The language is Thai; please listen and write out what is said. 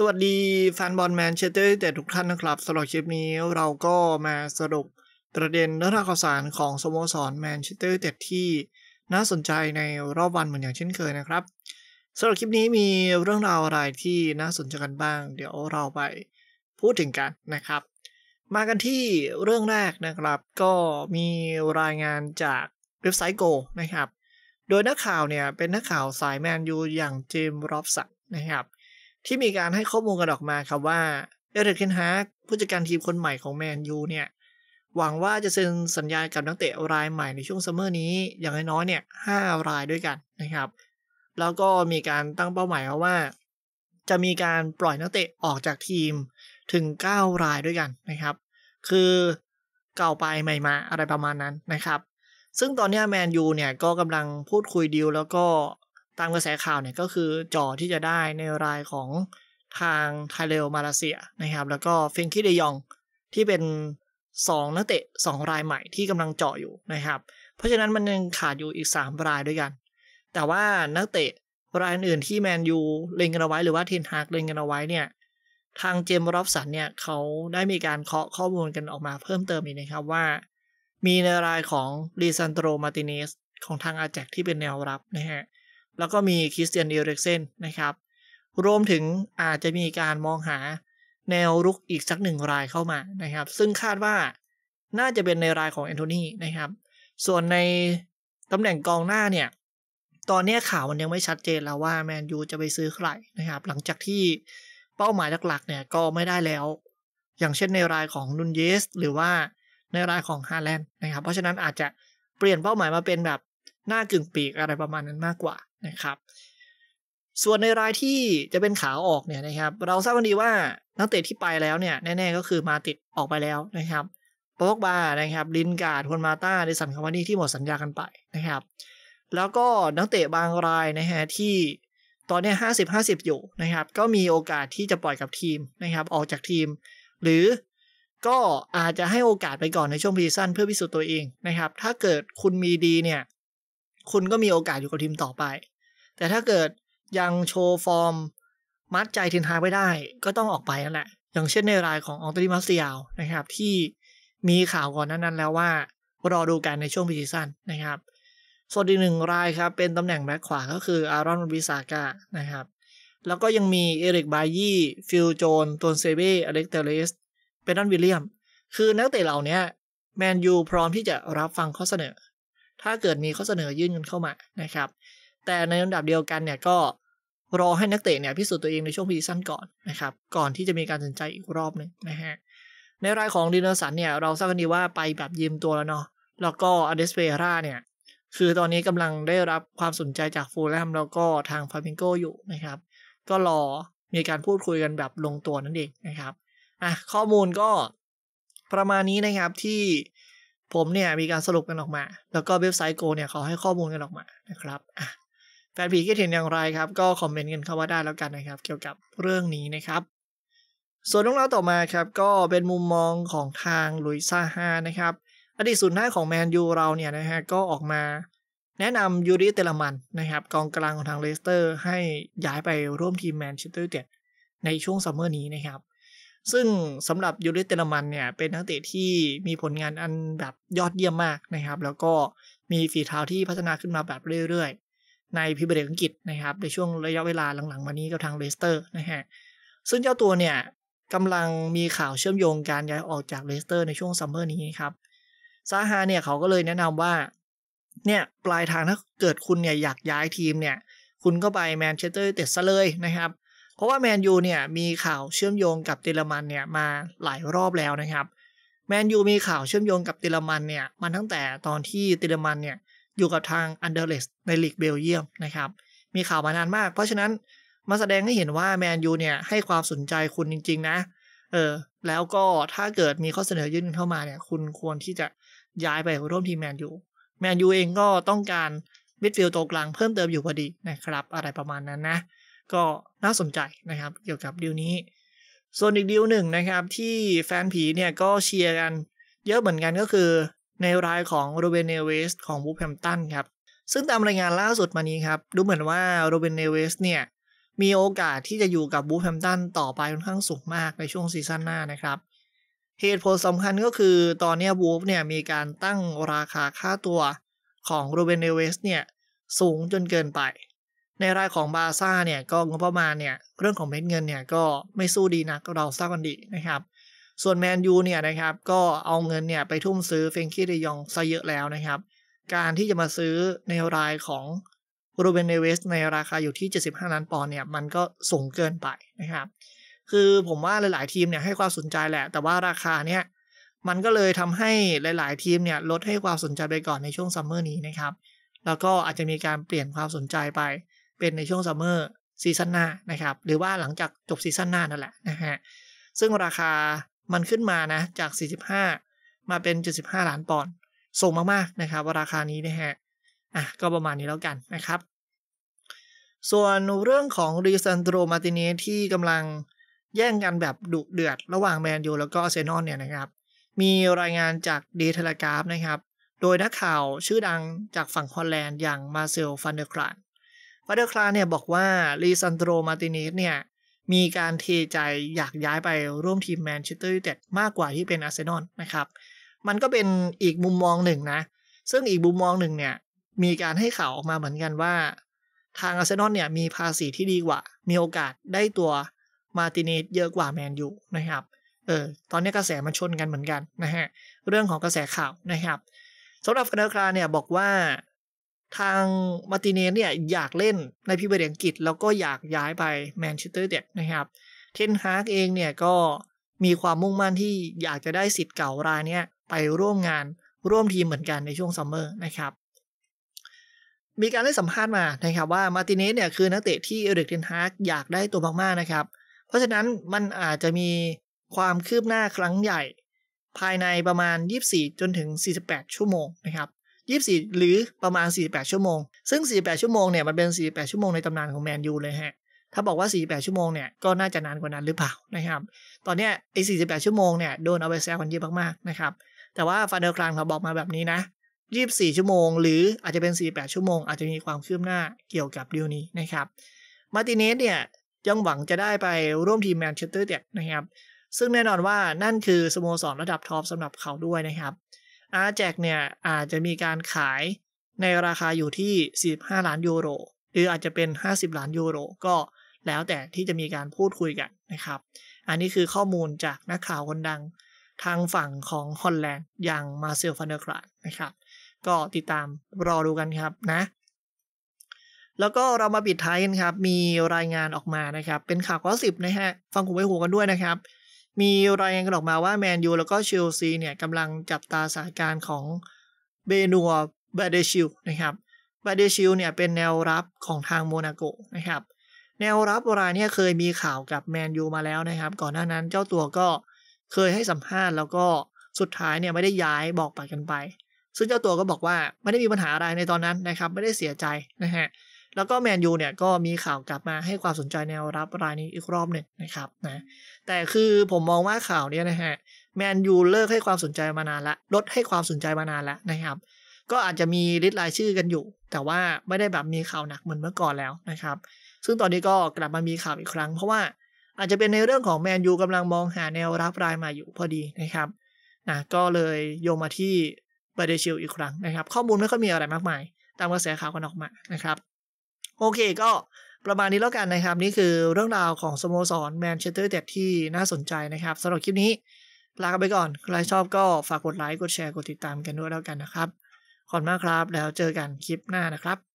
สวัสดีแฟนบอลแมนเชสเตอร์แต่ทุกท่านนะครับสำหรับคลิปนี้เราก็มาสรุปประเด็นเรื่องราวข่าวสารของสโมสรแมนเชสเตอร์เต็ดที่น่าสนใจในรอบวัน เหมือนอย่างเช่นเคยนะครับสำหรับคลิปนี้มีเรื่องราวอะไรที่น่าสนใจกันบ้าง เดี๋ยวเราไปพูดถึงกันนะครับ มากันที่เรื่องแรกนะครับ ก็มีรายงานจากเว็บไซต์โกนะครับโดยนักข่าวเนี่ยเป็นนักข่าวสายแมนยูอย่างเจมส์รอบสันนะครับที่มีการให้ข้อมูลกันออกมาครับว่าเอริกเคนฮากผู้จัดการทีมคนใหม่ของแมนยูเนี่ยหวังว่าจะเซ็นสัญญากับนักเตะรายใหม่ในช่วงซัมเมอร์นี้อย่างน้อยๆเนี่ยห้ารายด้วยกันนะครับ แล้วก็มีการตั้งเป้าหมายเอาว่าจะมีการปล่อยนักเตะออกจากทีมถึง 9 รายด้วยกันนะครับ คือเก่าไปใหม่มาอะไรประมาณนั้นนะครับ ซึ่งตอนนี้แมนยูเนี่ยก็กำลังพูดคุยดีลแล้วก็ตามกระแสข่าวเนี่ยก็คือ จอที่จะได้ในรายของทางไทเลวมาเลเซียนะครับ แล้วก็เฟนคิเดยองที่เป็น 2นักเตะ 2 รายใหม่ที่กำลังเจาะอยู่นะครับ เพราะฉะนั้นมันยังขาดอยู่อีก 3 รายด้วยกัน แต่ว่านักเตะรายอื่นที่แมนยูเล็งกันเอาไว้หรือว่าทีนฮากเล็งกันเอาไว้เนี่ย ทางเจมส์รอบสันเนี่ย เขาได้มีการเคาะข้อมูลกันออกมาเพิ่มเติมอีกนะครับว่า มีในรายของลีซันโตรมาติเนส ของทางอาแจกที่เป็นแนวรับนะฮะแล้วก็มีคริสเตียนเอร็กเซนนะครับ รวมถึงอาจจะมีการมองหาแนวรุกอีกสักหนึ่งรายเข้ามานะครับ ซึ่งคาดว่าน่าจะเป็นในรายของแอนโทนีนะครับ ส่วนในตำแหน่งกองหน้าเนี่ย ตอนนี้ข่าวมันยังไม่ชัดเจนแล้วว่าแมนยูจะไปซื้อใครนะครับ หลังจากที่เป้าหมายหลักๆเนี่ยก็ไม่ได้แล้ว อย่างเช่นในรายของนุนเยสหรือว่าในรายของฮาแลนด์นะครับ เพราะฉะนั้นอาจจะเปลี่ยนเป้าหมายมาเป็นแบบหน้ากึ่งปีกอะไรประมาณนั้นมากกว่านะครับส่วนในรายที่จะเป็นขาออกเนี่ยนะครับ เราทราบกันดีว่านักเตะที่ไปแล้วเนี่ยแน่ๆก็คือมาติดออกไปแล้วนะครับโปอกบานะครับ ลินการ์ดควนมาตาในสันคาวานีที่หมดสัญญากันไปนะครับ แล้วก็นักเตะบางรายนะฮะที่ตอนนี้ห้าสิบห้าสิบอยู่นะครับ ก็มีโอกาสที่จะปล่อยกับทีมนะครับ ออกจากทีม หรือก็อาจจะให้โอกาสไปก่อนในช่วงพีซั่นเพื่อพิสูจน์ตัวเองนะครับ ถ้าเกิดคุณมีดีเนี่ย คุณก็มีโอกาสอยู่กับทีมต่อไปแต่ถ้าเกิดยังโชว์ฟอร์มมัดใจทินฮาไม่ได้ ก็ต้องออกไปนั่นแหละ อย่างเช่นในรายขององตริมัสเซียลนะครับ ที่มีข่าวก่อนนั้นแล้วว่ารอดูกันในช่วงพิซีซั่นนะครับ ส่วนอีกหนึ่งรายครับเป็นตำแหน่งแบ็คขวาก็คืออารอนวิสากานะครับ แล้วก็ยังมีเอริกบายี่ฟิลโจนตันเซเบอเล็กเตเลสเปนนันวิลเลียมคือนักเตะเหล่านี้แมนยูพร้อมที่จะรับฟังข้อเสนอ ถ้าเกิดมีข้อเสนอยื่นกันเข้ามานะครับแต่ในลำดับเดียวกันเนี่ยก็รอให้นักเตะเนี่ยพิสูจน์ตัวเองในช่วงพีซั่นก่อนนะครับ ก่อนที่จะมีการตัดใจอีกรอบหนึ่งนะฮะในรายของดินสันเนี่ยเราทราบกันดีว่าไปแบบยืมตัวแล้วเนาะแล้วก็อเดสเปราเนี่ย คือตอนนี้กำลังได้รับความสนใจจากฟูลแลมแล้วก็ทางฟาบิงโกอยู่นะครับ ก็รอมีการพูดคุยกันแบบลงตัวนั่นเองนะครับอ่ะข้อมูลก็ประมาณนี้นะครับที่ผมเนี่ยมีการสรุปกันออกมา แล้วก็เว็บไซต์โกเนี่ยเขาให้ข้อมูลกันออกมานะครับอ่ะแฟนผีคิดเห็นอย่างไรครับก็คอมเมนต์กันเข้ามาได้แล้วกันนะครับเกี่ยวกับเรื่องนี้นะครับ ส่วนเรื่องราวต่อมาครับก็เป็นมุมมองของทางลุยซ่าฮานะครับ อดีตศูนย์หน้าของแมนยูเราเนี่ยนะฮะก็ออกมาแนะนำยูริเตลมันนะครับกองกลางของทางเลสเตอร์ให้ย้ายไปร่วมทีมแมนเชสเตอร์เดนเ็ดในช่วงซัมเมอร์นี้นะครับ ซึ่งสำหรับยูริเตลมันเนี่ยเป็นนักเตะที่มีผลงานอันแบบยอดเยี่ยมมากนะครับ แล้วก็มีฝีเท้าที่พัฒนาขึ้นมาแบบเรื่อยในพิเบรกอังกฤษนะครับในช่วงระยะเวลาหลังๆมานี้กับทางเลสเตอร์นะฮะซึ่งเจ้าตัวเนี่ยกำลังมีข่าวเชื่อมโยงการย้ายออกจากเลสเตอร์ในช่วงซัมเมอร์นี้ครับ ซาฮาเนี่ยเขาก็เลยแนะนำว่าเนี่ยปลายทางถ้าเกิดคุณเนี่ยอยากย้ายทีมเนี่ย คุณก็ไปแมนเชสเตอร์เต็ดซะเลยนะครับ เพราะว่าแมนยูเนี่ยมีข่าวเชื่อมโยงกับเยอรมันเนี่ยมาหลายรอบแล้วนะครับแมนยูมีข่าวเชื่อมโยงกับเยอรมันเนี่ยมันตั้งแต่ตอนที่เยอรมันเนี่ยอยู่กับทางอันเดอร์เลสในลีกเบลเยียมนะครับ มีข่าวมานานมาก เพราะฉะนั้นมาแสดงให้เห็นว่าแมนยูเนี่ย ให้ความสนใจคุณจริง ๆ นะ เออ แล้วก็ถ้าเกิดมีข้อเสนอยื่นเข้ามาเนี่ย คุณควรที่จะย้ายไปร่วมทีมแมนยูแมนยูเองก็ต้องการ มิดฟิลด์ตัวกลางเพิ่มเติมอยู่พอดีนะครับ อะไรประมาณนั้นนะ ก็น่าสนใจนะครับเกี่ยวกับดีลนี้ ส่วนอีกดีลหนึ่งนะครับที่แฟนผีเนี่ยก็เชียร์กันเยอะเหมือนกันก็คือในรายของโรเบนเนเวสของบูแฮมตันครับ ซึ่งตามรายงานล่าสุดมานี้ครับ ดูเหมือนว่าโรเบนเนเวสเนี่ยมีโอกาสที่จะอยู่กับบูแฮมตันต่อไปค่อนข้างสูงมากในช่วงซีซั่นหน้านะครับ เหตุผลสำคัญก็คือตอนนี้บูฟเนี่ยมีการตั้งราคาค่าตัวของโรเบนเนเวสเนี่ยสูงจนเกินไป ในรายของบาซ่าเนี่ยก็งบประมาณเนี่ยเรื่องของเม็ดเงินเนี่ยก็ไม่สู้ดีนักเราทราบกันดีนะครับส่วนแมนยูเนี่ยนะครับก็เอาเงินเนี่ย ไปทุ่มซื้อเฟงคี้เดยองซะเยอะแล้วนะครับ การที่จะมาซื้อในรายของโรเบนเนเวสในราคาอยู่ที่ 75 ล้านปอนด์เนี่ย มันก็สูงเกินไปนะครับ คือผมว่าหลายๆทีมเนี่ยให้ความสนใจแหละ แต่ว่าราคาเนี่ย มันก็เลยทำให้หลายๆทีมเนี่ย ลดให้ความสนใจไปก่อนในช่วงซัมเมอร์นี้นะครับ แล้วก็อาจจะมีการเปลี่ยนความสนใจไป เป็นในช่วงซัมเมอร์ซีซั่นหน้านะครับหรือว่าหลังจากจบซีซั่นหน้านั่นแหละนะฮะซึ่งราคามันขึ้นมานะจาก 45 มาเป็น 75 ล้านปอนด์สูงมากๆ นะครับราคานี้นะฮะ อ่ะก็ประมาณนี้แล้วกันนะครับ ส่วนเรื่องของรีซันโดรมาติเนสที่กำลังแย่งกันแบบดุเดือดระหว่างแมนยูแล้วก็เซนอนเนี่ยนะครับ มีรายงานจากเดทลกราฟนะครับ โดยนักข่าวชื่อดังจากฝั่งฮอลแลนด์อย่างมาเซลฟันเดอร์ครานฟันเดอร์ครานเนี่ยบอกว่ารีซันโดรมาติเนสเนี่ยมีการเทใจอยากย้ายไปร่วมทีมแมนเชสเตอร์ยูไนเต็ดมากกว่าที่เป็นอาร์เซนอลนะครับมันก็เป็นอีกมุมมองหนึ่งนะ ซึ่งอีกมุมมองหนึ่งเนี่ยมีการให้ข่าวออกมาเหมือนกันว่า ทางอาร์เซนอลเนี่ยมีภาษีที่ดีกว่า มีโอกาสได้ตัวมาติเนสเยอะกว่าแมนยูนะครับเออตอนนี้กระแสมันชนกันเหมือนกันนะฮะเรื่องของกระแสข่าวนะครับสำหรับฟเนอร์คลาเนี่ยบอกว่าทางมาติเนสเนี่ยอยากเล่นในพิเบรียอังกฤษ แล้วก็อยากย้ายไปแมนเชสเตอร์เด็ดนะครับ เทนฮากเองเนี่ยก็มีความมุ่งมั่นที่อยากจะได้สิทธิ์เก่ารายเนี่ยไปร่วมงานร่วมทีมเหมือนกันในช่วงซัมเมอร์นะครับมีการได้สัมภาษณ์มานะครับว่ามาติเนสเนี่ยคือนักเตะที่เอริกเทนฮากอยากได้ตัวมากๆนะครับ เพราะฉะนั้นมันอาจจะมีความคืบหน้าครั้งใหญ่ ภายในประมาณ 24 จนถึง 48 ชั่วโมงนะครับ24หรือประมาณ 48 ชั่วโมง ซึ่ง 48 ชั่วโมงเนี่ยมันเป็น 48 ชั่วโมงในตำนานของแมนยูเลยฮะ ถ้าบอกว่า 48 ชั่วโมงเนี่ยก็น่าจะนานกว่านั้นหรือเปล่านะครับตอนนี้ไอ้48ชั่วโมงเนี่ยโดนเอาไปแซวกันเยอะมากๆนะครับ แต่ว่าฟาเดอร์กลางเขาบอกมาแบบนี้นะ24ชั่วโมงหรืออาจจะเป็น 48 ชั่วโมงอาจจะมีความคืบหน้าเกี่ยวกับเรื่องนี้นะครับมาติเนสเนี่ยยังหวังจะได้ไปร่วมทีมแมนเชสเตอร์เด็ดนะครับ ซึ่งแน่นอนว่านั่นคือสโมสรระดับท็อปสำหรับเขาด้วยนะครับอาร์แจกเนี่ยอาจจะมีการขายในราคาอยู่ที่ 1 5ล้านยูโร หรืออาจจะเป็น 50 ล้านยูโร ก็แล้วแต่ที่จะมีการพูดคุยกันนะครับ อันนี้คือข้อมูลจากนักข่าวคนดังทางฝั่งของฮอลแลนด์อย่างมาเซลฟานเดอร์คลนะครับ ก็ติดตามรอดูกันครับนะ แล้วก็เรามาปิดท้ายกันครับ มีรายงานออกมานะครับ เป็นข่าวข้อสิบนะฮะฟังหูไว้หูกันด้วยนะครับมีรายงานกันออกมาว่าแมนยูแล้วก็เชลซีเนี่ยกำลังจับตาสถานการณ์ของเบนัวบาเดชิลนะครับบาเดชิลเนี่ยเป็นแนวรับของทางโมนาโกนะครับ แนวรับรายเนี่ยเคยมีข่าวกับแมนยูมาแล้วนะครับ ก่อนหน้านั้นเจ้าตัวก็เคยให้สัมภาษณ์แล้วก็สุดท้ายเนี่ยไม่ได้ย้ายบอกไปกันไป ซึ่งเจ้าตัวก็บอกว่าไม่ได้มีปัญหาอะไรในตอนนั้นนะครับ ไม่ได้เสียใจนะฮะแล้วก็แมนยูเนี่ยก็มีข่าวกลับมาให้ความสนใจแนวรับรายนี้อีกรอบหนึ่งนะครับนะแต่คือผมมองว่าข่าวเนี้ยนะฮะแมนยูเลิกให้ความสนใจมานานละลดให้ความสนใจมานานละนะครับ ก็อาจจะมีลิสต์รายชื่อกันอยู่ แต่ว่าไม่ได้แบบมีข่าวหนักเหมือนเมื่อก่อนแล้วนะครับ ซึ่งตอนนี้ก็กลับมามีข่าวอีกครั้ง เพราะว่าอาจจะเป็นในเรื่องของแมนยูกำลังมองหาแนวรับรายมาอยู่พอดีนะครับนะก็เลยโยงมาที่บาเดชิลอีกครั้งนะครับ ข้อมูลไม่ค่อยมีอะไรมากมายตามกระแสข่าวกันออกมานะครับโอเคก็ประมาณนี้แล้วกันนะครับนี่คือเรื่องราวของสโมสรแมนเชสเตอร์เด็ดที่น่าสนใจนะครับสำหรับคลิปนี้ลากันไปก่อน ใครชอบก็ฝากกดไลค์ กดแชร์ กดติดตามกันด้วยแล้วกันนะครับ ขอบคุณมากครับ แล้วเจอกันคลิปหน้านะครับ